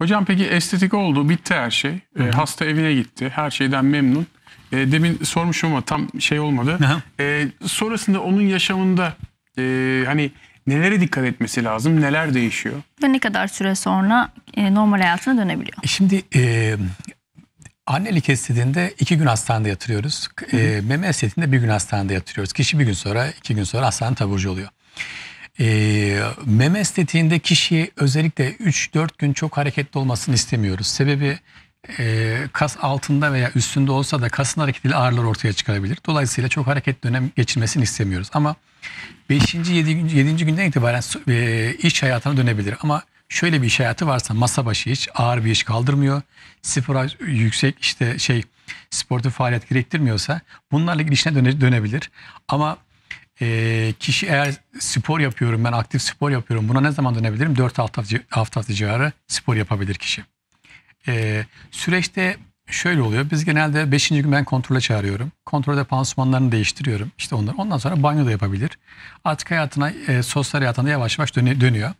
Hocam peki estetik oldu, bitti her şey. E, hasta evine gitti, her şeyden memnun. E, demin sormuşum ama tam şey olmadı. E, sonrasında onun yaşamında e, hani nelere dikkat etmesi lazım, neler değişiyor? Ve ne kadar süre sonra e, normal hayatına dönebiliyor? E, şimdi e, annelik estetiğinde iki gün hastanede yatırıyoruz. E, meme estetiğinde bir gün hastanede yatırıyoruz. Kişi bir gün sonra, iki gün sonra hastanın taburcu oluyor. E, meme estetiğinde kişiye özellikle 3-4 gün çok hareketli olmasını istemiyoruz. Sebebi e, kas altında veya üstünde olsa da kasın hareketiyle ağrılar ortaya çıkarabilir. Dolayısıyla çok hareket dönem geçirmesini istemiyoruz. Ama 5. 7. 7. günden itibaren e, iş hayatına dönebilir. Ama şöyle bir iş hayatı varsa masa başı iş ağır bir iş kaldırmıyor. Spora yüksek işte şey sportif faaliyet gerektirmiyorsa bunlarla işine döne, dönebilir. Ama ee, kişi eğer spor yapıyorum ben aktif spor yapıyorum buna ne zaman dönebilirim? 4 hafta, hafta civarı spor yapabilir kişi. E, süreçte şöyle oluyor. Biz genelde 5. gün ben kontrole çağırıyorum. Kontrolde pansumanlarını değiştiriyorum. İşte onlar. Ondan sonra banyo da yapabilir. Artık hayatına, e, sosyal hayatına yavaş yavaş dönüyor.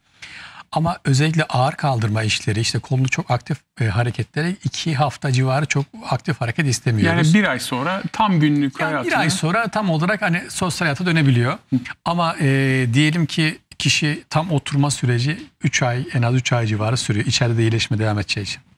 Ama özellikle ağır kaldırma işleri işte kolunu çok aktif e, hareketlere iki hafta civarı çok aktif hareket istemiyoruz. Yani bir ay sonra tam günlük yani hayatını... Bir ay sonra tam olarak hani sosyal hayata dönebiliyor. Ama e, diyelim ki kişi tam oturma süreci 3 ay en az 3 ay civarı sürüyor. İçeride de iyileşme devam edeceği için.